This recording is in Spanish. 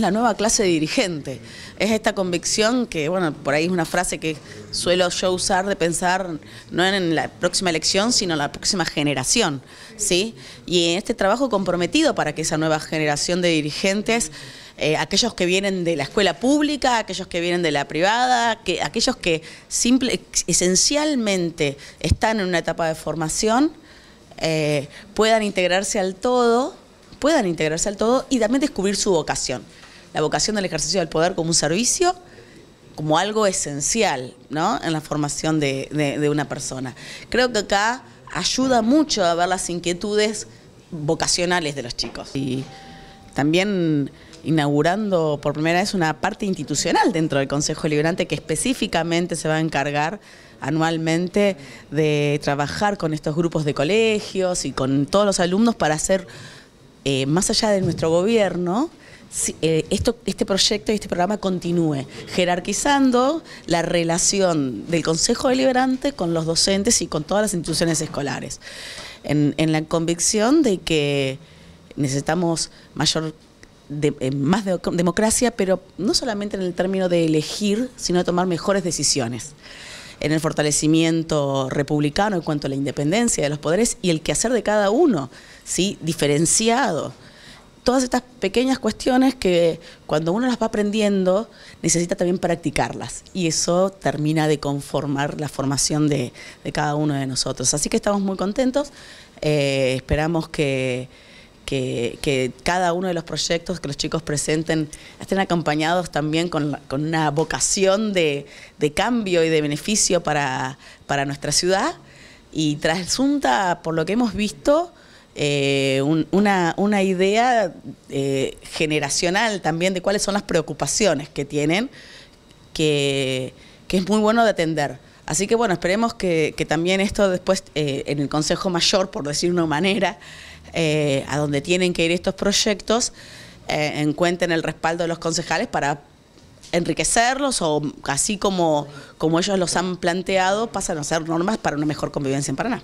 la nueva clase de dirigente. Es esta convicción que, bueno, por ahí es una frase que suelo yo usar de pensar no en la próxima elección, sino en la próxima generación, ¿sí? Y en este trabajo comprometido para que esa nueva generación de dirigentes, eh, aquellos que vienen de la escuela pública, aquellos que vienen de la privada, que, aquellos que esencialmente están en una etapa de formación, eh, puedan integrarse al todo, puedan integrarse al todo y también descubrir su vocación la vocación del ejercicio del poder como un servicio, como algo esencial ¿no? en la formación de, una persona. Creo que acá ayuda mucho a ver las inquietudes vocacionales de los chicos. Y también inaugurando por primera vez una parte institucional dentro del Consejo Liberante que específicamente se va a encargar anualmente de trabajar con estos grupos de colegios y con todos los alumnos para hacer, eh, más allá de nuestro gobierno, eh, esto, este proyecto y este programa continúe, jerarquizando la relación del Consejo Deliberante con los docentes y con todas las instituciones escolares, en, en la convicción de que necesitamos mayor eh, más democracia, pero no solamente en el término de elegir, sino de tomar mejores decisiones en el fortalecimiento republicano en cuanto a la independencia de los poderes y el quehacer de cada uno, ¿sí? diferenciado todas estas pequeñas cuestiones que cuando uno las va aprendiendo necesita también practicarlas y eso termina de conformar la formación de, cada uno de nosotros. Así que estamos muy contentos, eh, esperamos que, cada uno de los proyectos que los chicos presenten estén acompañados también con, una vocación de, cambio y de beneficio para, para nuestra ciudad y trasunta por lo que hemos visto eh, una, idea eh, generacional también de cuáles son las preocupaciones que tienen, que, es muy bueno de atender. Así que bueno, esperemos que, también esto después eh, en el Consejo Mayor, por decir una manera, a donde tienen que ir estos proyectos, encuentren el respaldo de los concejales para enriquecerlos o así como, como ellos los han planteado, pasan a ser normas para una mejor convivencia en Paraná.